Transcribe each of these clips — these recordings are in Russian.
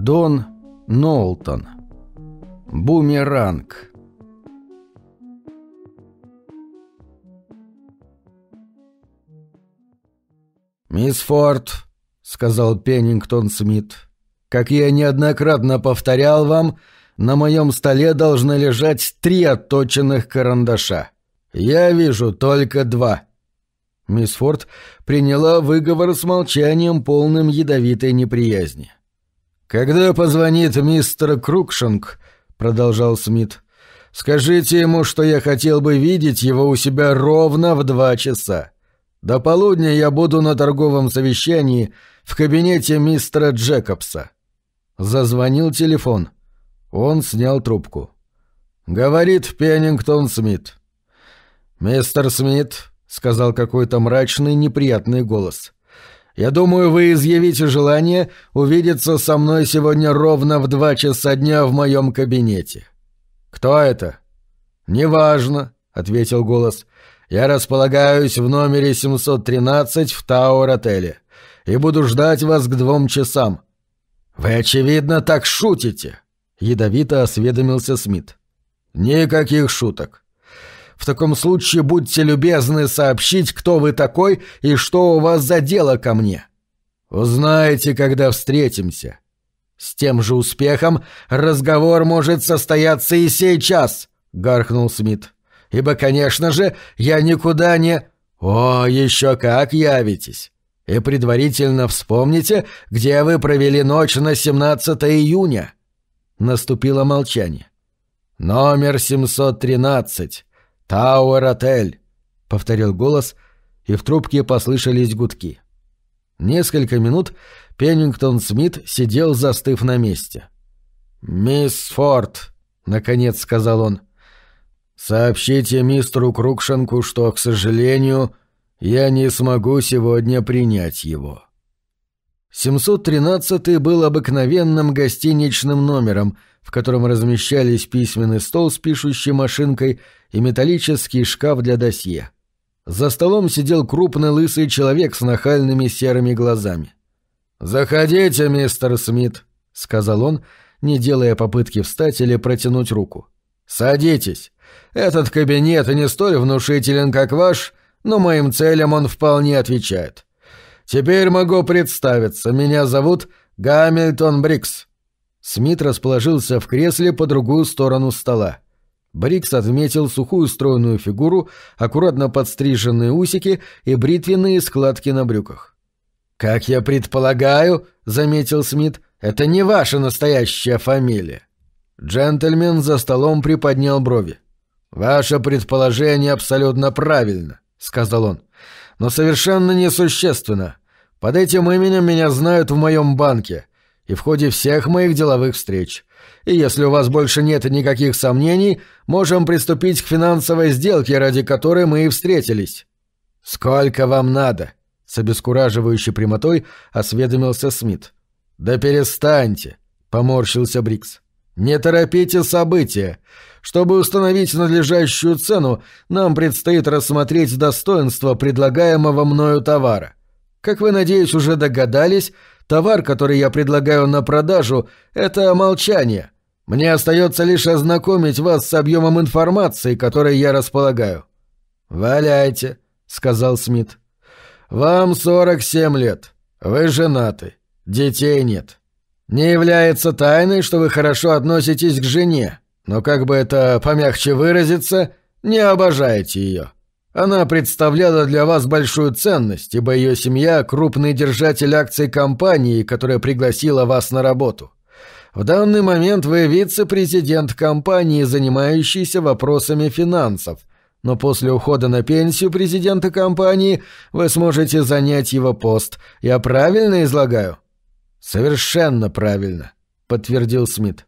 Дон Нолтон. Бумеранг. «Мисс Форд», — сказал Пеннингтон Смит, — «как я неоднократно повторял вам, на моем столе должны лежать три отточенных карандаша. Я вижу только два». Мисс Форд приняла выговор с молчанием, полным ядовитой неприязни. «Когда позвонит мистер Крукшинг», — продолжал Смит, — «скажите ему, что я хотел бы видеть его у себя ровно в два часа. До полудня я буду на торговом совещании в кабинете мистера Джекобса». Зазвонил телефон. Он снял трубку. «Говорит Пеннингтон Смит». «Мистер Смит», — сказал какой-то мрачный, неприятный голос, — я думаю, вы изъявите желание увидеться со мной сегодня ровно в два часа дня в моем кабинете». «Кто это?» «Неважно», — ответил голос. «Я располагаюсь в номере 713 в Тауэр-отеле и буду ждать вас к двум часам». «Вы, очевидно, так шутите», — ядовито осведомился Смит. «Никаких шуток. В таком случае будьте любезны сообщить, кто вы такой и что у вас за дело ко мне. Узнаете, когда встретимся. С тем же успехом разговор может состояться и сейчас, гаркнул Смит. Ибо, конечно же, я никуда не... О, еще как явитесь! и предварительно вспомните, где вы провели ночь на 17 июня». Наступило молчание. «Номер 713», «Тауэр-отель», — повторил голос, и в трубке послышались гудки. Несколько минут Пеннингтон Смит сидел, застыв на месте. «Мисс Форд», — наконец сказал он, — «сообщите мистеру Крукшенку, что, к сожалению, я не смогу сегодня принять его». 713 был обыкновенным гостиничным номером — в котором размещались письменный стол с пишущей машинкой и металлический шкаф для досье. За столом сидел крупный лысый человек с нахальными серыми глазами. «Заходите, мистер Смит», — сказал он, не делая попытки встать или протянуть руку. «Садитесь. Этот кабинет не столь внушителен, как ваш, но моим целям он вполне отвечает. Теперь могу представиться. Меня зовут Гамильтон Брикс. Смит расположился в кресле по другую сторону стола. Брикс отметил сухую стройную фигуру, аккуратно подстриженные усики и бритвенные складки на брюках. «Как я предполагаю», — заметил Смит, — «это не ваша настоящая фамилия». Джентльмен за столом приподнял брови. «Ваше предположение абсолютно правильно», — сказал он. «Но совершенно несущественно. Под этим именем меня знают в моем банке и в ходе всех моих деловых встреч. И если у вас больше нет никаких сомнений, можем приступить к финансовой сделке, ради которой мы и встретились». «Сколько вам надо?» — с обескураживающей прямотой осведомился Смит. «Да перестаньте!» — поморщился Брикс. «Не торопите события. Чтобы установить надлежащую цену, нам предстоит рассмотреть достоинство предлагаемого мною товара. Как вы, надеюсь, уже догадались, Товар, который я предлагаю на продажу, это молчание. Мне остается лишь ознакомить вас с объемом информации, которой я располагаю». «Валяйте», — сказал Смит. «Вам 47 лет. Вы женаты. Детей нет. Не является тайной, что вы хорошо относитесь к жене, но, как бы это помягче выразиться, не обожаете ее. Она представляла для вас большую ценность, ибо ее семья – крупный держатель акций компании, которая пригласила вас на работу. В данный момент вы вице-президент компании, занимающийся вопросами финансов, но после ухода на пенсию президента компании вы сможете занять его пост. Я правильно излагаю? Совершенно правильно, подтвердил Смит.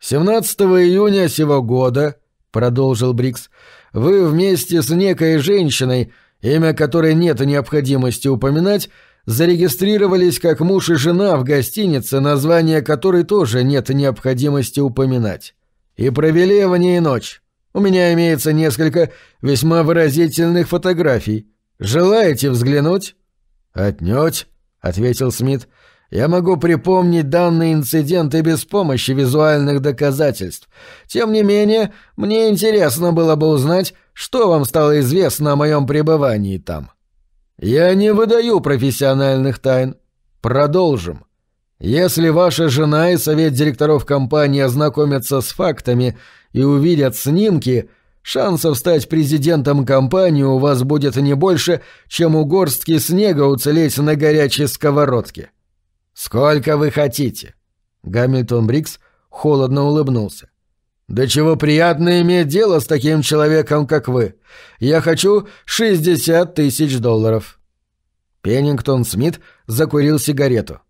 17 июня сего года, продолжил Брикс, – вы вместе с некой женщиной, имя которой нет необходимости упоминать, зарегистрировались как муж и жена в гостинице, название которой тоже нет необходимости упоминать. И провели в ней ночь. У меня имеется несколько весьма выразительных фотографий. Желаете взглянуть?» «Отнюдь», — ответил Смит, — я могу припомнить данный инцидент и без помощи визуальных доказательств. Тем не менее, мне интересно было бы узнать, что вам стало известно о моем пребывании там. Я не выдаю профессиональных тайн. Продолжим. Если ваша жена и совет директоров компании ознакомятся с фактами и увидят снимки, шансов стать президентом компании у вас будет не больше, чем у горстки снега уцелеть на горячей сковородке. «Сколько вы хотите?» Гамильтон Брикс холодно улыбнулся. «Да чего приятно иметь дело с таким человеком, как вы. Я хочу 60 тысяч долларов». Пеннингтон Смит закурил сигарету.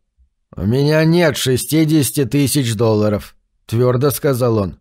«У меня нет 60 тысяч долларов», — твердо сказал он.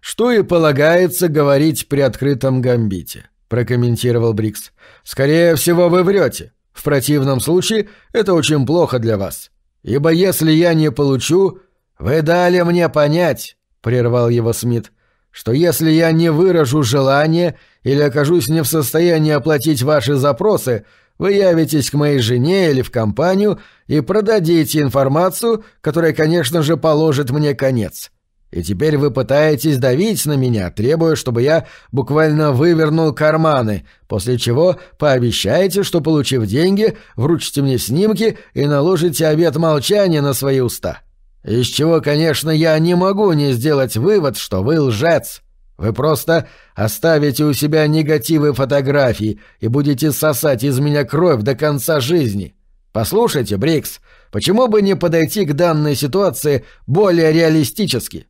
«Что и полагается говорить при открытом гамбите», — прокомментировал Брикс. «Скорее всего, вы врете. В противном случае это очень плохо для вас ибо если я не получу, вы дали мне понять, — прервал его Смит, — что если я не выражу желание или окажусь не в состоянии оплатить ваши запросы, вы явитесь к моей жене или в компанию и продадите информацию, которая, конечно же, положит мне конец. — и теперь вы пытаетесь давить на меня, требуя, чтобы я буквально вывернул карманы, после чего пообещаете, что, получив деньги, вручите мне снимки и наложите обет молчания на свои уста. Из чего, конечно, я не могу не сделать вывод, что вы лжец. Вы просто оставите у себя негативы фотографий и будете сосать из меня кровь до конца жизни. Послушайте, Брикс, почему бы не подойти к данной ситуации более реалистически?»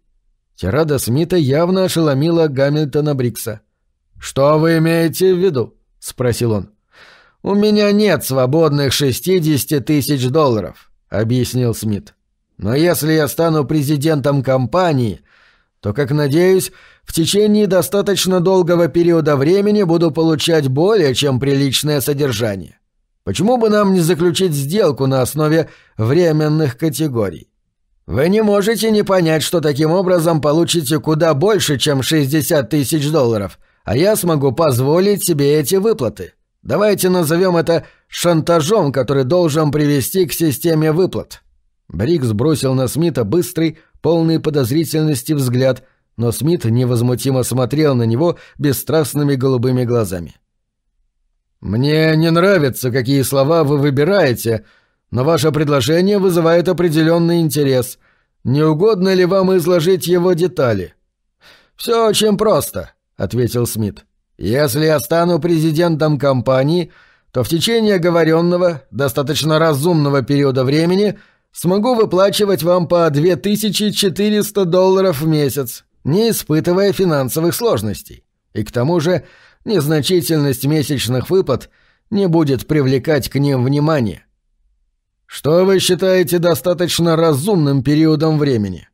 Тирада Смита явно ошеломила Гамильтона Брикса. «Что вы имеете в виду?» — спросил он. «У меня нет свободных 60 тысяч долларов», — объяснил Смит. «Но если я стану президентом компании, то, как надеюсь, в течение достаточно долгого периода времени буду получать более чем приличное содержание. Почему бы нам не заключить сделку на основе временных категорий? Вы не можете не понять, что таким образом получите куда больше, чем 60 тысяч долларов, а я смогу позволить себе эти выплаты. Давайте назовем это шантажом, который должен привести к системе выплат». Брикс бросил на Смита быстрый, полный подозрительности взгляд, но Смит невозмутимо смотрел на него бесстрастными голубыми глазами. «Мне не нравятся, какие слова вы выбираете, но ваше предложение вызывает определенный интерес. Не угодно ли вам изложить его детали?» «Все очень просто», — ответил Смит. «Если я стану президентом компании, то в течение оговоренного, достаточно разумного периода времени смогу выплачивать вам по 2400 долларов в месяц, не испытывая финансовых сложностей. И к тому же незначительность месячных выплат не будет привлекать к ним внимания. Что вы считаете достаточно разумным периодом времени?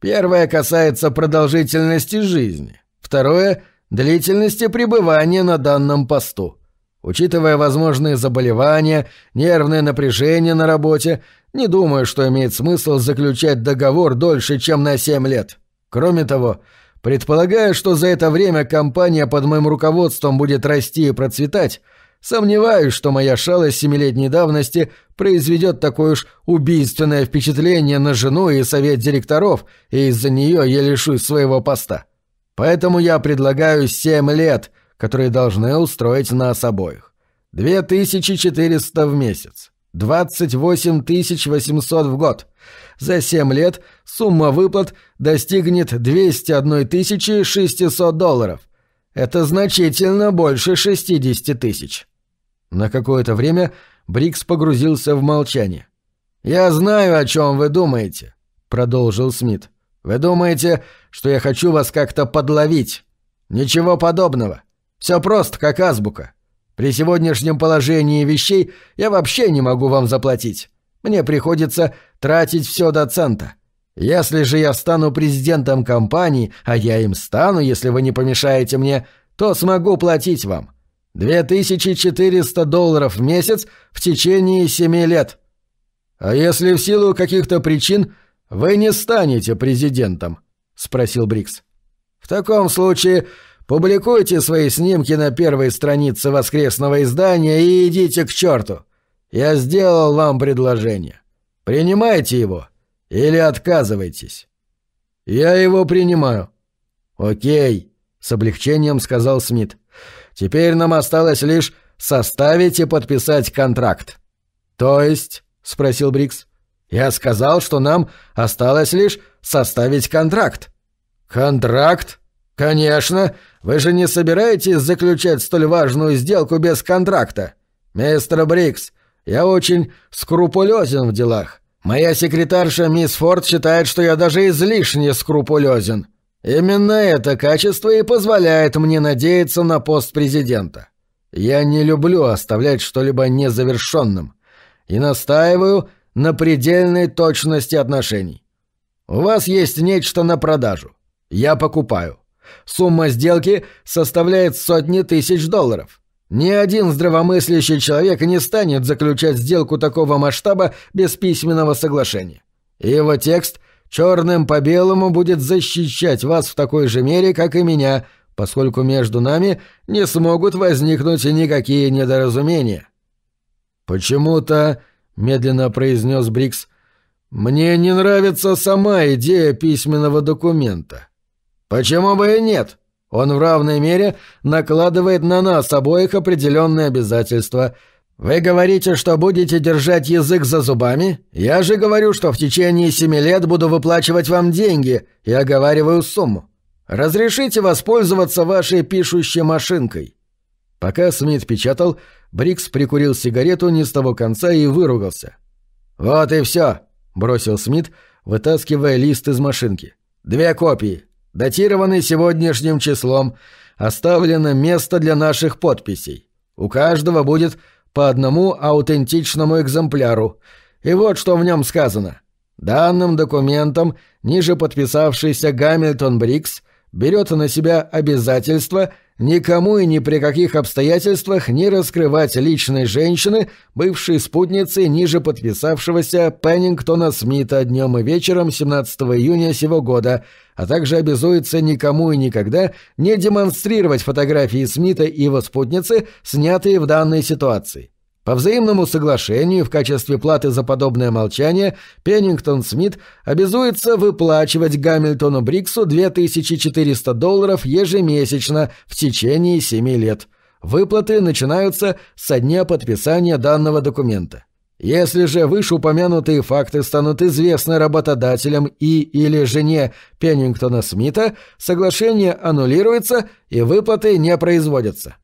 Первое касается продолжительности жизни. Второе – длительности пребывания на данном посту. Учитывая возможные заболевания, нервное напряжение на работе, не думаю, что имеет смысл заключать договор дольше, чем на 7 лет. Кроме того, предполагая, что за это время компания под моим руководством будет расти и процветать – Сомневаюсь, что моя шалость семилетней давности произведет такое уж убийственное впечатление на жену и совет директоров, и из-за нее я лишусь своего поста. Поэтому я предлагаю семь лет, которые должны устроить нас обоих. 2400 в месяц. 28 800 в год. За семь лет сумма выплат достигнет 201 600 долларов. Это значительно больше 60 тысяч. На какое-то время Брикс погрузился в молчание. «Я знаю, о чем вы думаете», — продолжил Смит. «Вы думаете, что я хочу вас как-то подловить? Ничего подобного. Все просто, как азбука. При сегодняшнем положении вещей я вообще не могу вам заплатить. Мне приходится тратить все до цента. Если же я стану президентом компании, а я им стану, если вы не помешаете мне, то смогу платить вам. 2400 долларов в месяц в течение семи лет. А если в силу каких-то причин вы не станете президентом? спросил Брикс. В таком случае публикуйте свои снимки на первой странице воскресного издания и идите к черту. Я сделал вам предложение. Принимайте его или отказывайтесь. Я его принимаю. Окей, с облегчением сказал Смит. — Теперь нам осталось лишь составить и подписать контракт». «То есть?» — спросил Брикс. «Я сказал, что нам осталось лишь составить контракт». «Контракт? Конечно! Вы же не собираетесь заключать столь важную сделку без контракта? Мистер Брикс, я очень скрупулезен в делах. Моя секретарша мисс Форд считает, что я даже излишне скрупулезен. Именно это качество и позволяет мне надеяться на пост президента. Я не люблю оставлять что-либо незавершенным и настаиваю на предельной точности отношений. У вас есть нечто на продажу. Я покупаю. Сумма сделки составляет сотни тысяч долларов. Ни один здравомыслящий человек не станет заключать сделку такого масштаба без письменного соглашения. И его текст черным по белому будет защищать вас в такой же мере, как и меня, поскольку между нами не смогут возникнуть никакие недоразумения». «Почему-то», — медленно произнес Брикс, — «мне не нравится сама идея письменного документа». «Почему бы и нет?» Он в равной мере накладывает на нас обоих определенные обязательства — «Вы говорите, что будете держать язык за зубами? Я же говорю, что в течение семи лет буду выплачивать вам деньги и оговариваю сумму. Разрешите воспользоваться вашей пишущей машинкой». Пока Смит печатал, Брикс прикурил сигарету не с того конца и выругался. «Вот и все», — бросил Смит, вытаскивая лист из машинки. «Две копии. Датированы сегодняшним числом. Оставлено место для наших подписей. У каждого будет по одному аутентичному экземпляру. И вот что в нем сказано. Данным документом ниже подписавшийся Гамильтон Брикс берет на себя обязательство – никому и ни при каких обстоятельствах не раскрывать личной женщины, бывшей спутницы ниже подписавшегося Пеннингтона Смита днем и вечером 17 июня сего года, а также обязуется никому и никогда не демонстрировать фотографии Смита и его спутницы, снятые в данной ситуации. По взаимному соглашению в качестве платы за подобное молчание Пеннингтон Смит обязуется выплачивать Гамильтону Бриксу 2400 долларов ежемесячно в течение 7 лет. Выплаты начинаются со дня подписания данного документа. Если же вышеупомянутые факты станут известны работодателям и или жене Пеннингтона Смита, соглашение аннулируется и выплаты не производятся.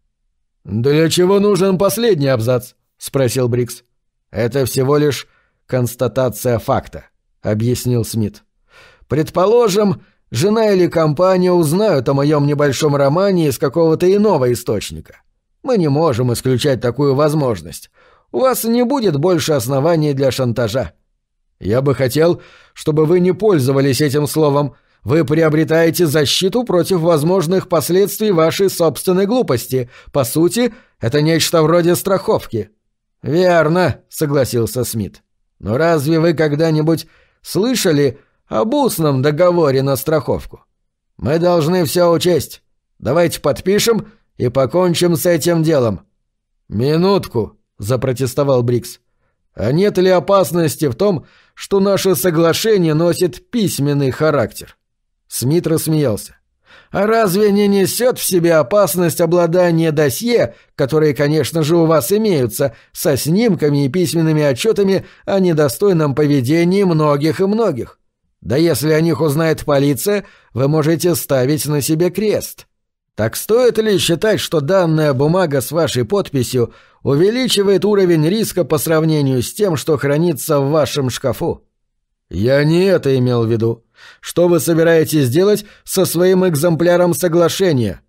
«Для чего нужен последний абзац?» — спросил Брикс. «Это всего лишь констатация факта», — объяснил Смит. «Предположим, жена или компания узнают о моем небольшом романе из какого-то иного источника. Мы не можем исключать такую возможность. У вас не будет больше оснований для шантажа. Я бы хотел, чтобы вы не пользовались этим словом. Вы приобретаете защиту против возможных последствий вашей собственной глупости. По сути, это нечто вроде страховки». «Верно», — согласился Смит. «Но разве вы когда-нибудь слышали об устном договоре на страховку? Мы должны все учесть. Давайте подпишем и покончим с этим делом». «Минутку», — запротестовал Брикс. «А нет ли опасности в том, что наше соглашение носит письменный характер?» Смит рассмеялся. А разве не несет в себе опасность обладания досье, которые, конечно же, у вас имеются, со снимками и письменными отчетами о недостойном поведении многих и многих? Да если о них узнает полиция, вы можете ставить на себе крест. Так стоит ли считать, что данная бумага с вашей подписью увеличивает уровень риска по сравнению с тем, что хранится в вашем шкафу? Я не это имел в виду. Что вы собираетесь делать со своим экземпляром соглашения?»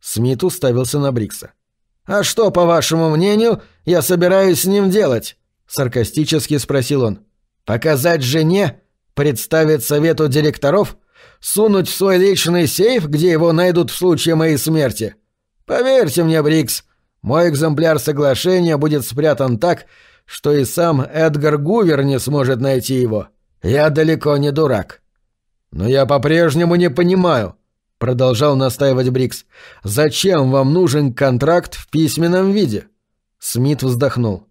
Смит уставился на Брикса. «А что, по вашему мнению, я собираюсь с ним делать?» — саркастически спросил он. «Показать жене? Представить совету директоров? Сунуть в свой личный сейф, где его найдут в случае моей смерти? Поверьте мне, Брикс, мой экземпляр соглашения будет спрятан так, что и сам Эдгар Гувер не сможет найти его. Я далеко не дурак. «Но я по-прежнему не понимаю», — продолжал настаивать Брикс. «Зачем вам нужен контракт в письменном виде?» Смит вздохнул.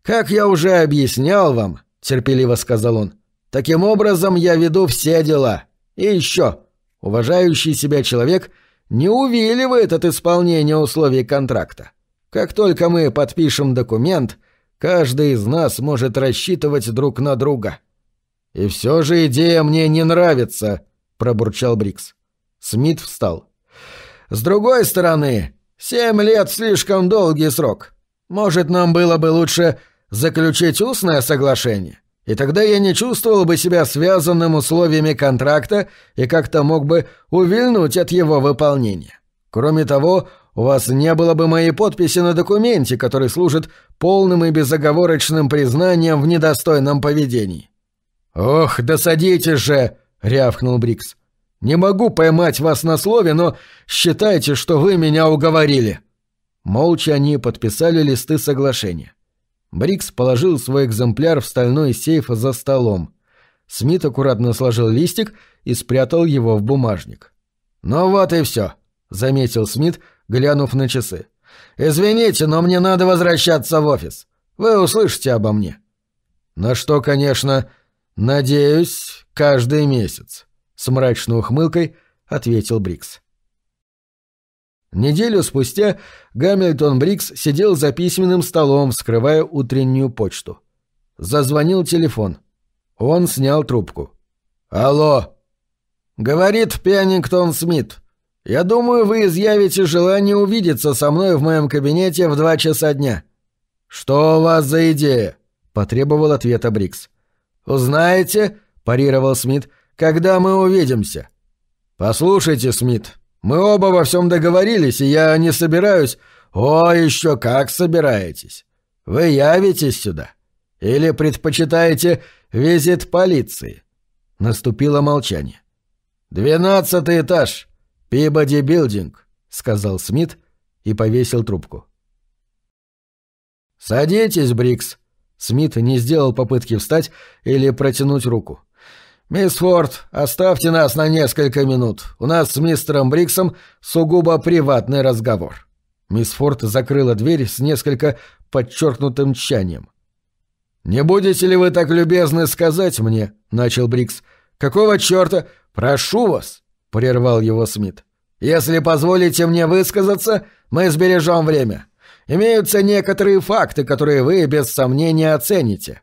«Как я уже объяснял вам», — терпеливо сказал он, — «таким образом я веду все дела. И еще, уважающий себя человек не увиливает от исполнения условий контракта. Как только мы подпишем документ, каждый из нас может рассчитывать друг на друга». «И все же идея мне не нравится», — пробурчал Брикс. Смит встал. «С другой стороны, семь лет — слишком долгий срок. Может, нам было бы лучше заключить устное соглашение? И тогда я не чувствовал бы себя связанным условиями контракта и как-то мог бы увильнуть от его выполнения. Кроме того, у вас не было бы моей подписи на документе, который служит полным и безоговорочным признанием в недостойном поведении. «Ох, досадите же!» — рявкнул Брикс. «Не могу поймать вас на слове, но считайте, что вы меня уговорили». Молча они подписали листы соглашения. Брикс положил свой экземпляр в стальной сейф за столом. Смит аккуратно сложил листик и спрятал его в бумажник. «Ну вот и все», — заметил Смит, глянув на часы. «Извините, но мне надо возвращаться в офис. Вы услышите обо мне». На что, конечно, «Надеюсь, каждый месяц», — с мрачной ухмылкой ответил Брикс. Неделю спустя Гамильтон Брикс сидел за письменным столом, скрывая утреннюю почту. Зазвонил телефон. Он снял трубку. «Алло!» «Говорит Пеннингтон Смит. Я думаю, вы изъявите желание увидеться со мной в моем кабинете в два часа дня». «Что у вас за идея?» — потребовал ответа Брикс. «Узнаете?» — парировал Смит. «Когда мы увидимся?» «Послушайте, Смит, мы оба во всем договорились, и я не собираюсь...» «О, еще как собираетесь! Вы явитесь сюда? Или предпочитаете визит полиции?» Наступило молчание. «Двенадцатый этаж, Пибоди Билдинг», — сказал Смит и повесил трубку. «Садитесь, Брикс», Смит не сделал попытки встать или протянуть руку. «Мисс Форд, оставьте нас на несколько минут. У нас с мистером Бриксом сугубо приватный разговор». Мисс Форд закрыла дверь с несколько подчеркнутым тщанием. «Не будете ли вы так любезны сказать мне?» — начал Брикс. «Какого черта? Прошу вас!» — прервал его Смит. «Если позволите мне высказаться, мы сбережем время. Имеются некоторые факты, которые вы без сомнения оцените».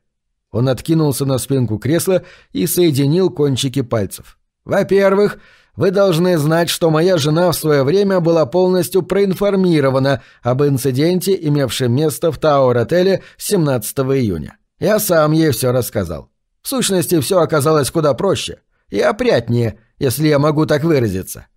Он откинулся на спинку кресла и соединил кончики пальцев. «Во-первых, вы должны знать, что моя жена в свое время была полностью проинформирована об инциденте, имевшем место в Тауэр-отеле 17 июня. Я сам ей все рассказал. В сущности, все оказалось куда проще и опрятнее, если я могу так выразиться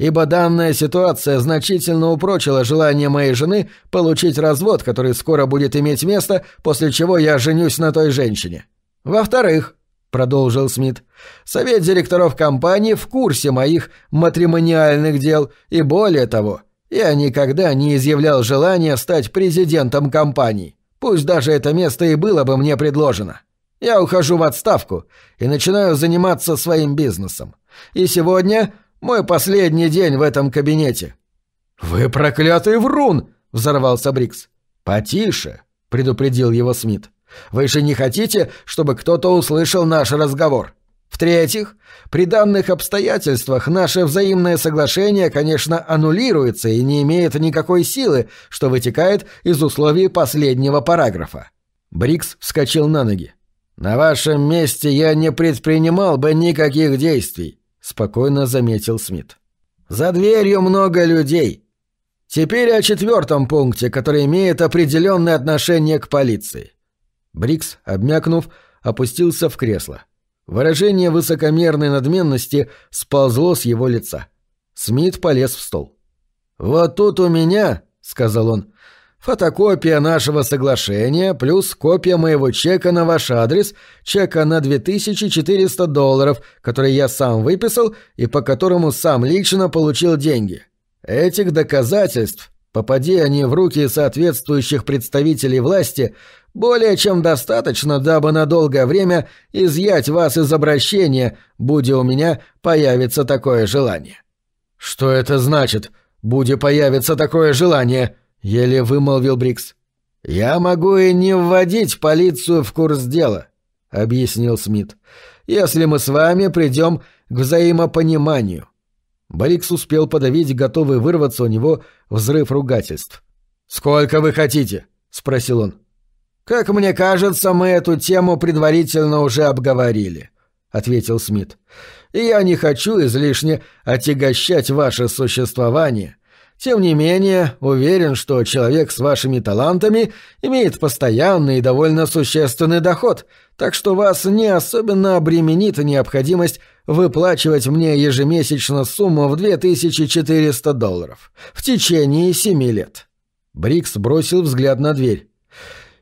ибо данная ситуация значительно упрочила желание моей жены получить развод, который скоро будет иметь место, после чего я женюсь на той женщине. Во-вторых, — продолжил Смит. «Совет директоров компании в курсе моих матримониальных дел, и более того, я никогда не изъявлял желания стать президентом компании, пусть даже это место и было бы мне предложено. Я ухожу в отставку и начинаю заниматься своим бизнесом. И сегодня мой последний день в этом кабинете». «Вы проклятый врун!» — взорвался Брикс. «Потише!» — предупредил его Смит. «Вы же не хотите, чтобы кто-то услышал наш разговор?» В-третьих, при данных обстоятельствах наше взаимное соглашение, конечно, аннулируется и не имеет никакой силы, что вытекает из условий последнего параграфа. Брикс вскочил на ноги. «На вашем месте я не предпринимал бы никаких действий спокойно заметил Смит. «За дверью много людей. Теперь о четвертом пункте, который имеет определенное отношение к полиции». Брикс, обмякнув, опустился в кресло. Выражение высокомерной надменности сползло с его лица. Смит полез в стол. «Вот тут у меня», — сказал он, — Фотокопия нашего соглашения плюс копия моего чека на ваш адрес, чека на 2400 долларов, который я сам выписал и по которому сам лично получил деньги. Этих доказательств, попади они в руки соответствующих представителей власти, более чем достаточно, дабы на долгое время изъять вас из обращения, будь у меня появится такое желание». «Что это значит, будь появится такое желание?» — еле вымолвил Брикс. «Я могу и не вводить полицию в курс дела», — объяснил Смит, — «если мы с вами придем к взаимопониманию». Брикс успел подавить готовый вырваться у него взрыв ругательств. «Сколько вы хотите?» — спросил он. «Как мне кажется, мы эту тему предварительно уже обговорили», — ответил Смит. «И я не хочу излишне отягощать ваше существование тем не менее, уверен, что человек с вашими талантами имеет постоянный и довольно существенный доход, так что вас не особенно обременит необходимость выплачивать мне ежемесячно сумму в 2400 долларов в течение семи лет». Брикс бросил взгляд на дверь.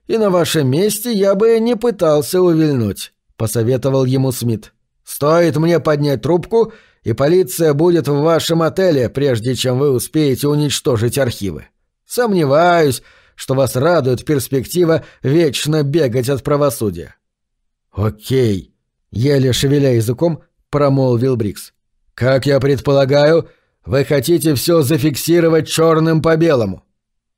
«И на вашем месте я бы не пытался увильнуть», — посоветовал ему Смит. «Стоит мне поднять трубку, — и полиция будет в вашем отеле, прежде чем вы успеете уничтожить архивы. Сомневаюсь, что вас радует перспектива вечно бегать от правосудия». «Окей», — еле шевеля языком, промолвил Брикс. «Как я предполагаю, вы хотите все зафиксировать черным по белому».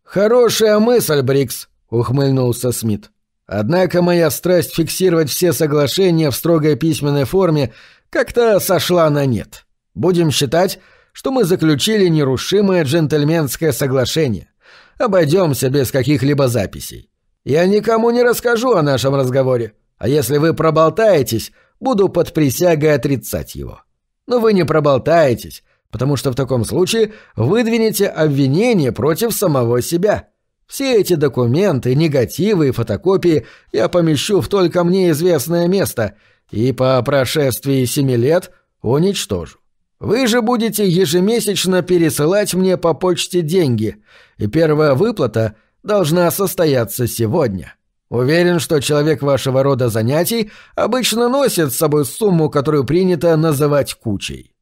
«Хорошая мысль, Брикс», — ухмыльнулся Смит. «Однако моя страсть фиксировать все соглашения в строгой письменной форме как-то сошла на нет. Будем считать, что мы заключили нерушимое джентльменское соглашение. Обойдемся без каких-либо записей. Я никому не расскажу о нашем разговоре, а если вы проболтаетесь, буду под присягой отрицать его. Но вы не проболтаетесь, потому что в таком случае выдвинете обвинение против самого себя. Все эти документы, негативы и фотокопии я помещу в только мне известное место — и по прошествии семи лет уничтожу. Вы же будете ежемесячно пересылать мне по почте деньги, и первая выплата должна состояться сегодня. Уверен, что человек вашего рода занятий обычно носит с собой сумму, которую принято называть кучей».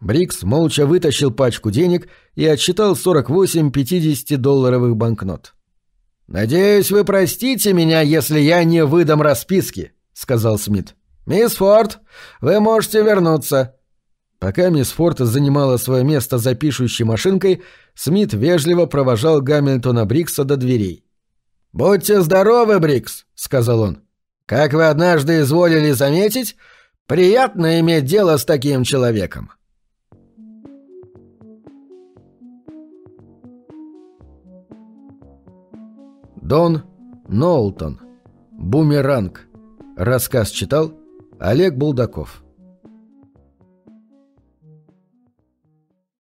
Брикс молча вытащил пачку денег и отсчитал 48 50-долларовых банкнот. «Надеюсь, вы простите меня, если я не выдам расписки», — сказал Смит. «Мисс Форд, вы можете вернуться!» Пока мисс Форд занимала свое место за пишущей машинкой, Смит вежливо провожал Гамильтона Брикса до дверей. «Будьте здоровы, Брикс!» — сказал он. «Как вы однажды изволили заметить, приятно иметь дело с таким человеком!» Дон Нолтон. Бумеранг. Рассказ читал Олег Булдаков.